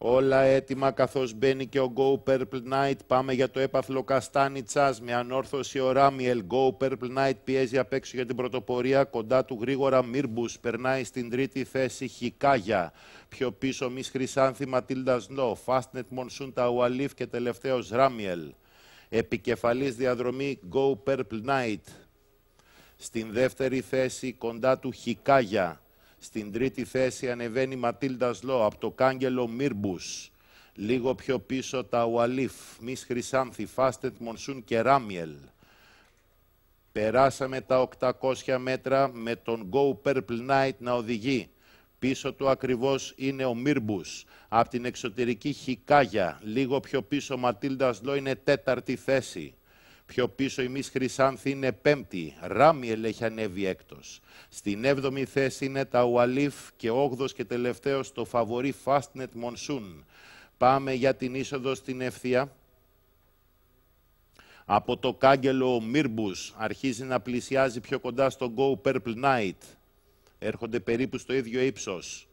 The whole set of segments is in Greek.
Όλα έτοιμα καθώς μπαίνει και ο Go Purple Knight. Πάμε για το έπαθλο Καστάνι Τσάς με ανόρθωση ο Ράμιελ. Go Purple Knight πιέζει απ' έξω για την πρωτοπορία. Κοντά του γρήγορα Μύρμπους. περνάει στην τρίτη θέση Χικάγια. Πιο πίσω Μις Χρυσάνθη Ματίλντα Σνό. Φάστνετ Μονσούν Ταουαλίφ και τελευταίος Ράμιελ. Επικεφαλής διαδρομή Go Purple Knight. Στην δεύτερη θέση κοντά του Χικάγια. Στην τρίτη θέση ανεβαίνει η Ματίλντα από το κάγκελο Μίρμπους. Λίγο πιο πίσω τα Ουαλίφ, Μις Χρυσάνθη, Φάστετ Μονσούν και Ράμιελ. Περάσαμε τα 800 μέτρα με τον Go Purple Knight να οδηγεί. Πίσω του ακριβώς είναι ο Μίρμπους. Από την εξωτερική Χικάγια, λίγο πιο πίσω Ματίλντα Σλό είναι τέταρτη θέση. Πιο πίσω η Μης Χρυσάνθη είναι πέμπτη. Ράμιελ έχει ανέβει έκτος. Στην έβδομη θέση είναι τα Ουαλίφ και όγδος και τελευταίος το φαβορή Fastnet Monsoon. Πάμε για την είσοδο στην ευθεία. Από το κάγκελο ο Μύρμπους αρχίζει να πλησιάζει πιο κοντά στο Go Purple night. Έρχονται περίπου στο ίδιο ύψος.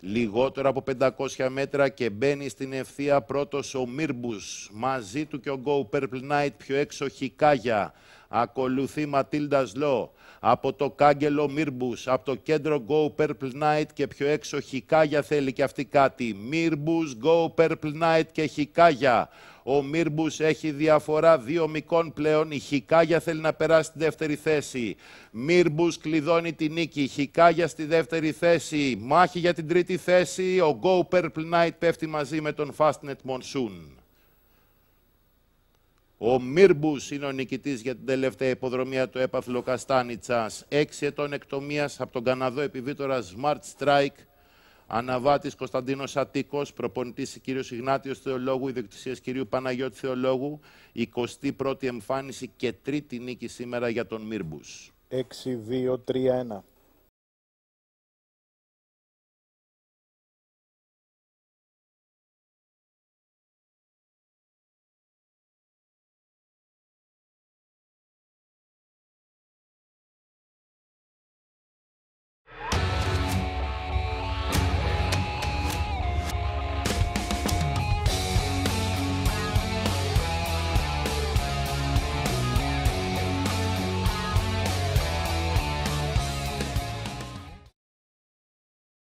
Λιγότερο από 500 μέτρα και μπαίνει στην ευθεία πρώτος ο Μύρμπους. Μαζί του και ο Go Purple Knight πιο έξω Χικάγια. Ακολουθεί Ματίλντα Λό. Από το κάγκελο Μύρμπους, από το κέντρο Go Purple Night και πιο έξω Χικάγια θέλει και αυτή κάτι. Μύρμπους, Go Purple Night και Χικάγια. Ο Μύρμπους έχει διαφορά δύο μικών πλέον. Η Χικάγια θέλει να περάσει στη δεύτερη θέση. Μύρμπους κλειδώνει τη νίκη. Χικάγια στη δεύτερη θέση. Μάχη για την τρίτη θέση. Ο Go Purple Night πέφτει μαζί με τον Fastnet Monsoon. Ο Μύρμπους είναι ο νικητής για την τελευταία υποδρομία του έπαθλο Καστάνιτσας. Έξι ετών εκτομίας από τον Καναδό επιβίτορα Smart Strike. Αναβάτης Κωνσταντίνος Αττικός, προπονητής κ. Ιγνάτιος Θεολόγου, ιδιοκτησίας κ. Παναγιώτη Θεολόγου. 21η εμφάνιση και τρίτη νίκη σήμερα για τον μυρμπου 6 2 6-2-3-1.